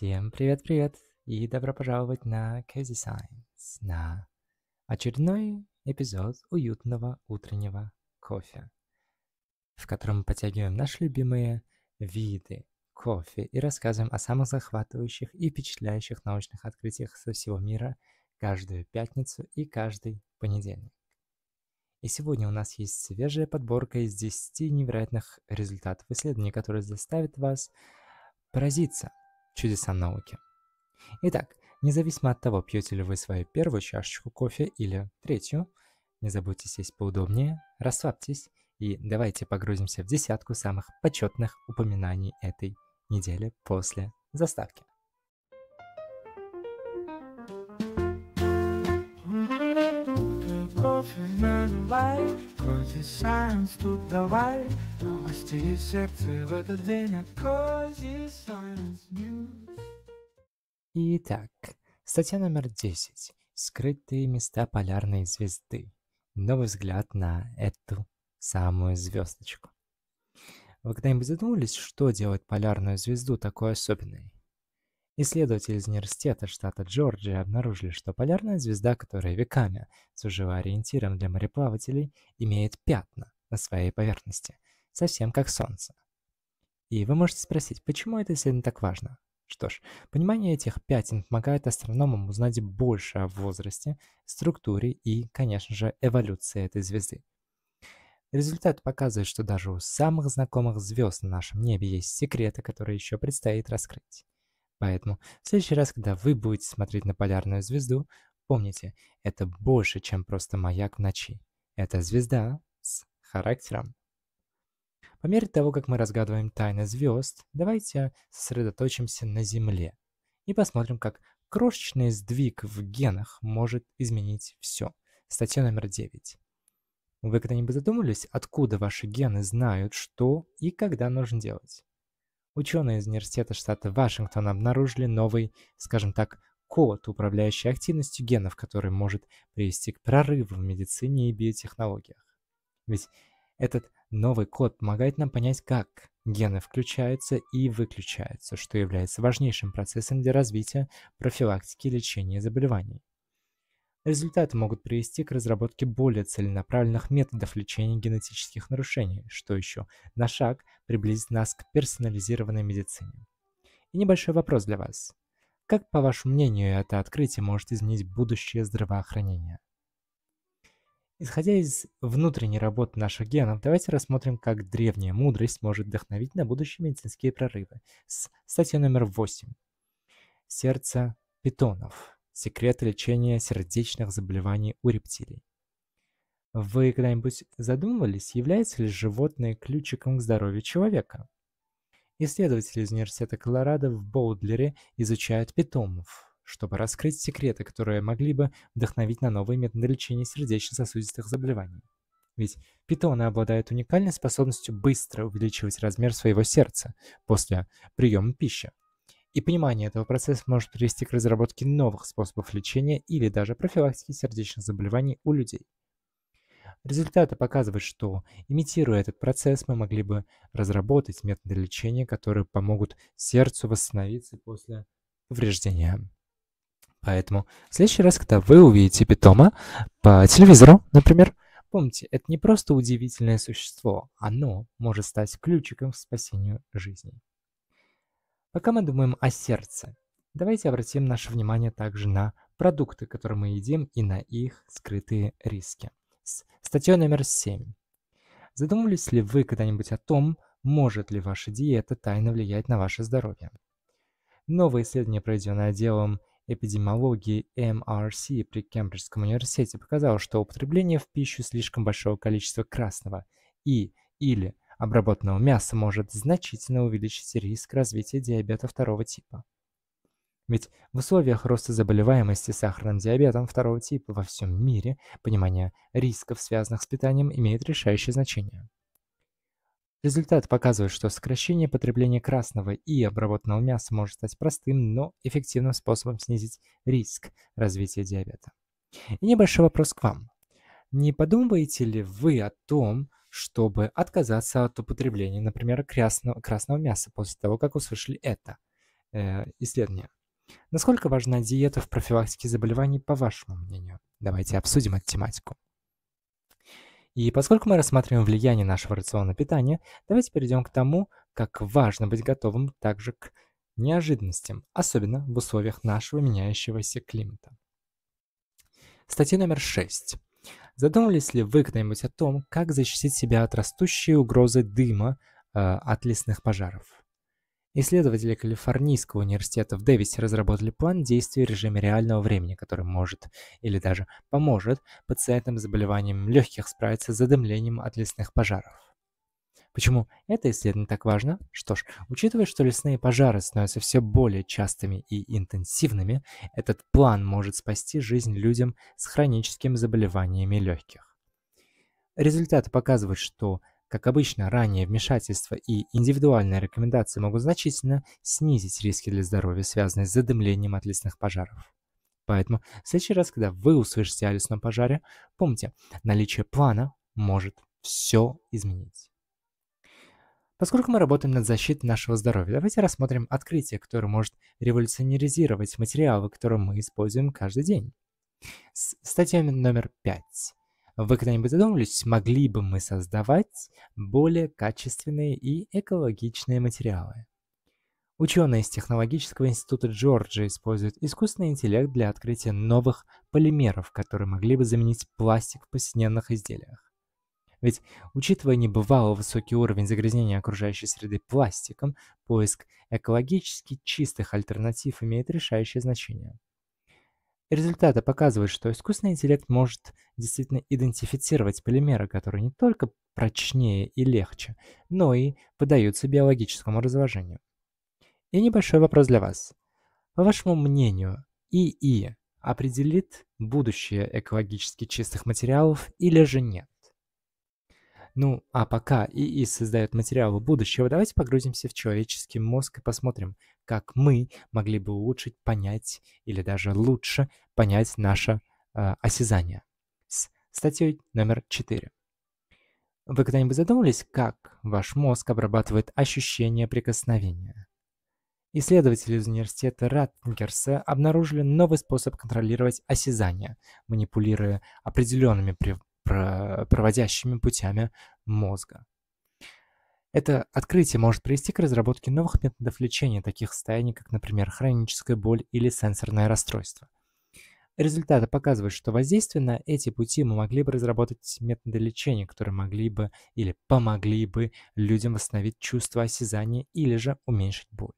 Всем привет-привет и добро пожаловать на Cozy Science, на очередной эпизод уютного утреннего кофе, в котором мы подтягиваем наши любимые виды кофе и рассказываем о самых захватывающих и впечатляющих научных открытиях со всего мира каждую пятницу и каждый понедельник. И сегодня у нас есть свежая подборка из 10 невероятных результатов исследований, которые заставят вас поразиться чудеса науки. Итак, независимо от того, пьете ли вы свою первую чашечку кофе или третью, не забудьте сесть поудобнее, расслабьтесь и давайте погрузимся в десятку самых почетных упоминаний этой недели после заставки. давай Крути шанс, тут давай Новости и секции в этот день от Cozy Science Итак, статья номер 10 Скрытые места полярной звезды Новый взгляд на эту самую звездочку Вы когда-нибудь задумывались, что делает полярную звезду такой особенной? Исследователи из университета штата Джорджия обнаружили, что полярная звезда, которая веками служила ориентиром для мореплавателей, имеет пятна на своей поверхности, совсем как Солнце. И вы можете спросить, почему это исследование так важно? Что ж, понимание этих пятен помогает астрономам узнать больше о возрасте, структуре и, конечно же, эволюции этой звезды. Результат показывает, что даже у самых знакомых звезд на нашем небе есть секреты, которые еще предстоит раскрыть. Поэтому в следующий раз, когда вы будете смотреть на полярную звезду, помните, это больше, чем просто маяк в ночи. Это звезда с характером. По мере того, как мы разгадываем тайны звезд, давайте сосредоточимся на Земле и посмотрим, как крошечный сдвиг в генах может изменить все. Статья номер 9. Вы когда-нибудь задумывались, откуда ваши гены знают, что и когда нужно делать? Ученые из университета штата Вашингтон обнаружили новый, скажем так, код, управляющий активностью генов, который может привести к прорыву в медицине и биотехнологиях. Ведь этот новый код помогает нам понять, как гены включаются и выключаются, что является важнейшим процессом для развития, профилактики и лечения заболеваний. Результаты могут привести к разработке более целенаправленных методов лечения генетических нарушений, что еще на шаг приблизит нас к персонализированной медицине. И небольшой вопрос для вас. Как, по вашему мнению, это открытие может изменить будущее здравоохранения? Исходя из внутренней работы наших генов, давайте рассмотрим, как древняя мудрость может вдохновить на будущие медицинские прорывы. С статья номер 8. Сердце питонов секреты лечения сердечных заболеваний у рептилий. Вы когда-нибудь задумывались, является ли животное ключиком к здоровью человека? Исследователи из Университета Колорадо в Боудлере изучают питомов, чтобы раскрыть секреты, которые могли бы вдохновить на новые методы лечения сердечно-сосудистых заболеваний. Ведь питоны обладают уникальной способностью быстро увеличивать размер своего сердца после приема пищи. И понимание этого процесса может привести к разработке новых способов лечения или даже профилактики сердечных заболеваний у людей. Результаты показывают, что, имитируя этот процесс, мы могли бы разработать методы лечения, которые помогут сердцу восстановиться после повреждения. Поэтому в следующий раз, когда вы увидите питома по телевизору, например, помните, это не просто удивительное существо, оно может стать ключиком к спасению жизни. Пока мы думаем о сердце, давайте обратим наше внимание также на продукты, которые мы едим, и на их скрытые риски. Статья номер 7. Задумывались ли вы когда-нибудь о том, может ли ваша диета тайно влиять на ваше здоровье? Новое исследование, проведенное отделом эпидемиологии MRC при Кембриджском университете, показало, что употребление в пищу слишком большого количества красного и или обработанного мяса может значительно увеличить риск развития диабета второго типа. Ведь в условиях роста заболеваемости сахарным диабетом второго типа во всем мире понимание рисков, связанных с питанием, имеет решающее значение. Результаты показывают, что сокращение потребления красного и обработанного мяса может стать простым, но эффективным способом снизить риск развития диабета. И небольшой вопрос к вам. Не подумываете ли вы о том, чтобы отказаться от употребления, например, красного, красного мяса после того, как услышали это э, исследование. Насколько важна диета в профилактике заболеваний, по вашему мнению? Давайте обсудим эту тематику. И поскольку мы рассматриваем влияние нашего рациона питания, давайте перейдем к тому, как важно быть готовым также к неожиданностям, особенно в условиях нашего меняющегося климата. Статья номер 6 задумались ли вы когда-нибудь о том, как защитить себя от растущей угрозы дыма э, от лесных пожаров? Исследователи Калифорнийского университета в Дэвисе разработали план действий в режиме реального времени, который может или даже поможет пациентам с заболеванием легких справиться с задымлением от лесных пожаров. Почему это исследование так важно? Что ж, учитывая, что лесные пожары становятся все более частыми и интенсивными, этот план может спасти жизнь людям с хроническими заболеваниями легких. Результаты показывают, что как обычно, раннее вмешательство и индивидуальные рекомендации могут значительно снизить риски для здоровья, связанные с задымлением от лесных пожаров. Поэтому в следующий раз, когда вы услышите о лесном пожаре, помните, наличие плана может все изменить. Поскольку мы работаем над защитой нашего здоровья, давайте рассмотрим открытие, которое может революционизировать материалы, которые мы используем каждый день. Статья номер 5. Вы когда-нибудь задумывались, могли бы мы создавать более качественные и экологичные материалы? Ученые из Технологического института Джорджа используют искусственный интеллект для открытия новых полимеров, которые могли бы заменить пластик в повседневных изделиях. Ведь, учитывая небывало высокий уровень загрязнения окружающей среды пластиком, поиск экологически чистых альтернатив имеет решающее значение. Результаты показывают, что искусственный интеллект может действительно идентифицировать полимеры, которые не только прочнее и легче, но и поддаются биологическому разложению. И небольшой вопрос для вас. По вашему мнению, ИИ определит будущее экологически чистых материалов или же нет? Ну, а пока ИИ создает материалы будущего, давайте погрузимся в человеческий мозг и посмотрим, как мы могли бы улучшить, понять или даже лучше понять наше э, осязание. С статьей номер 4. Вы когда-нибудь задумывались, как ваш мозг обрабатывает ощущение прикосновения? Исследователи из университета Раттгерса обнаружили новый способ контролировать осязание, манипулируя определенными проводящими путями мозга. Это открытие может привести к разработке новых методов лечения таких состояний, как, например, хроническая боль или сенсорное расстройство. Результаты показывают, что воздействие на эти пути мы могли бы разработать методы лечения, которые могли бы или помогли бы людям восстановить чувство осязания или же уменьшить боль.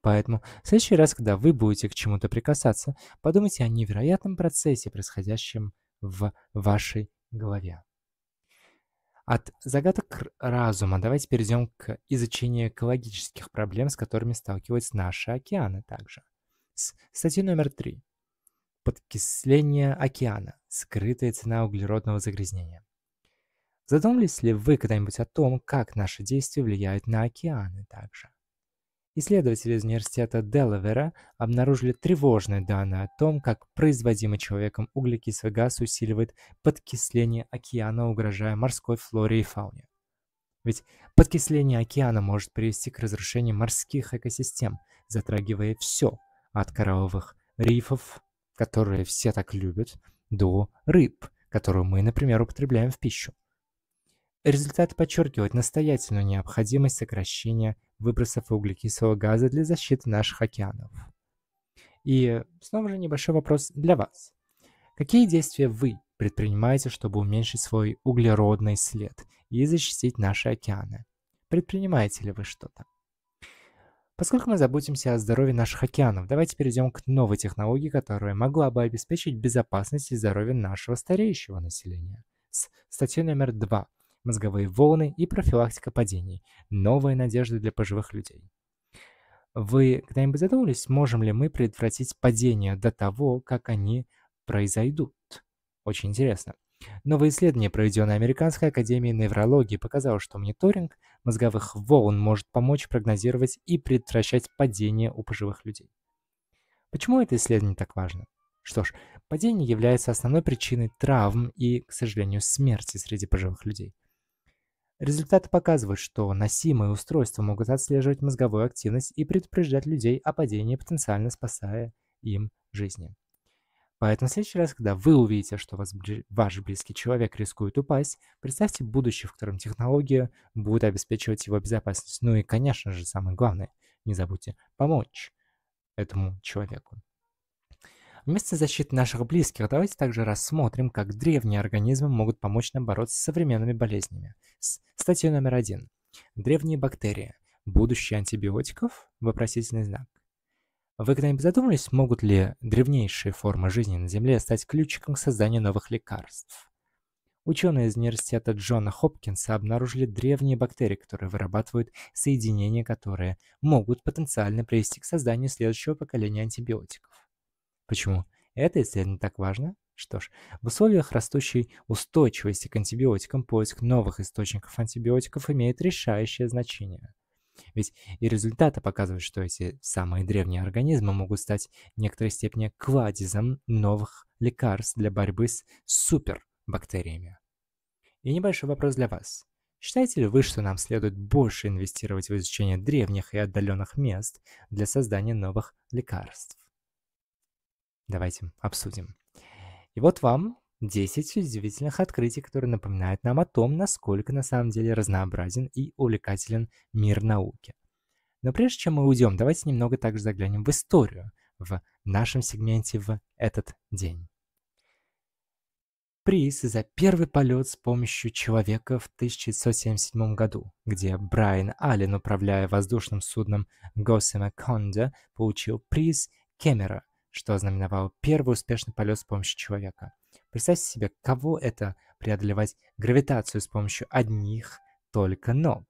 Поэтому в следующий раз, когда вы будете к чему-то прикасаться, подумайте о невероятном процессе, происходящем в вашей голове. От загадок разума давайте перейдем к изучению экологических проблем, с которыми сталкиваются наши океаны также. Статья номер три. Подкисление океана. Скрытая цена углеродного загрязнения. Задумались ли вы когда-нибудь о том, как наши действия влияют на океаны также? Исследователи из университета Делавера обнаружили тревожные данные о том, как производимый человеком углекислый газ усиливает подкисление океана, угрожая морской флоре и фауне. Ведь подкисление океана может привести к разрушению морских экосистем, затрагивая все от коралловых рифов, которые все так любят, до рыб, которую мы, например, употребляем в пищу. Результат подчеркивает настоятельную необходимость сокращения выбросов углекислого газа для защиты наших океанов. И снова же небольшой вопрос для вас. Какие действия вы предпринимаете, чтобы уменьшить свой углеродный след и защитить наши океаны? Предпринимаете ли вы что-то? Поскольку мы заботимся о здоровье наших океанов, давайте перейдем к новой технологии, которая могла бы обеспечить безопасность и здоровье нашего стареющего населения. С статьей номер 2 мозговые волны и профилактика падений. Новые надежды для пожилых людей. Вы когда-нибудь задумывались, можем ли мы предотвратить падения до того, как они произойдут? Очень интересно. Новое исследование, проведенное Американской академией неврологии, показало, что мониторинг мозговых волн может помочь прогнозировать и предотвращать падение у пожилых людей. Почему это исследование так важно? Что ж, падение является основной причиной травм и, к сожалению, смерти среди пожилых людей – Результаты показывают, что носимые устройства могут отслеживать мозговую активность и предупреждать людей о падении, потенциально спасая им жизни. Поэтому в следующий раз, когда вы увидите, что вас, ваш близкий человек рискует упасть, представьте будущее, в котором технология будет обеспечивать его безопасность. Ну и, конечно же, самое главное, не забудьте помочь этому человеку. Вместо защиты наших близких давайте также рассмотрим, как древние организмы могут помочь нам бороться с современными болезнями. Статья номер один. Древние бактерии. Будущее антибиотиков? Вопросительный знак. Вы когда-нибудь задумывались, могут ли древнейшие формы жизни на Земле стать ключиком к созданию новых лекарств? Ученые из университета Джона Хопкинса обнаружили древние бактерии, которые вырабатывают соединения, которые могут потенциально привести к созданию следующего поколения антибиотиков. Почему? Это исследование так важно? Что ж, в условиях растущей устойчивости к антибиотикам поиск новых источников антибиотиков имеет решающее значение. Ведь и результаты показывают, что эти самые древние организмы могут стать в некоторой степени кладезом новых лекарств для борьбы с супербактериями. И небольшой вопрос для вас. Считаете ли вы, что нам следует больше инвестировать в изучение древних и отдаленных мест для создания новых лекарств? Давайте обсудим. И вот вам 10 удивительных открытий, которые напоминают нам о том, насколько на самом деле разнообразен и увлекателен мир науки. Но прежде чем мы уйдем, давайте немного также заглянем в историю в нашем сегменте в этот день. Приз за первый полет с помощью человека в 1977 году, где Брайан Аллен, управляя воздушным судном Госема Конда, получил приз Кемера что ознаменовало первый успешный полет с помощью человека. Представьте себе, кого это преодолевать гравитацию с помощью одних только ног.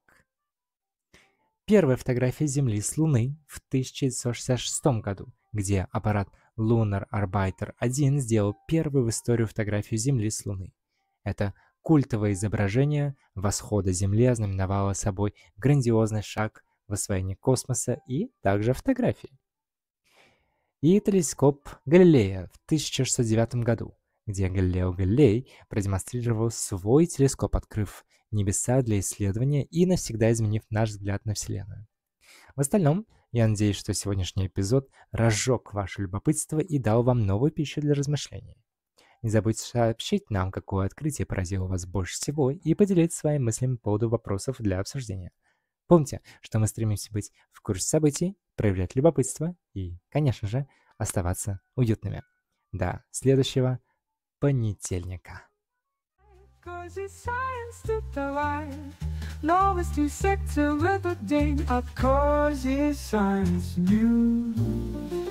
Первая фотография Земли с Луны в 1966 году, где аппарат Lunar Orbiter 1 сделал первую в историю фотографию Земли с Луны. Это культовое изображение восхода Земли ознаменовало собой грандиозный шаг в освоении космоса и также фотографии и телескоп Галилея в 1609 году, где Галилео Галилей продемонстрировал свой телескоп, открыв небеса для исследования и навсегда изменив наш взгляд на Вселенную. В остальном, я надеюсь, что сегодняшний эпизод разжег ваше любопытство и дал вам новую пищу для размышлений. Не забудьте сообщить нам, какое открытие поразило вас больше всего, и поделиться своими мыслями по поводу вопросов для обсуждения. Помните, что мы стремимся быть в курсе событий проявлять любопытство и, конечно же, оставаться уютными. До следующего понедельника. Новости секции в этот день от Cozy Science News.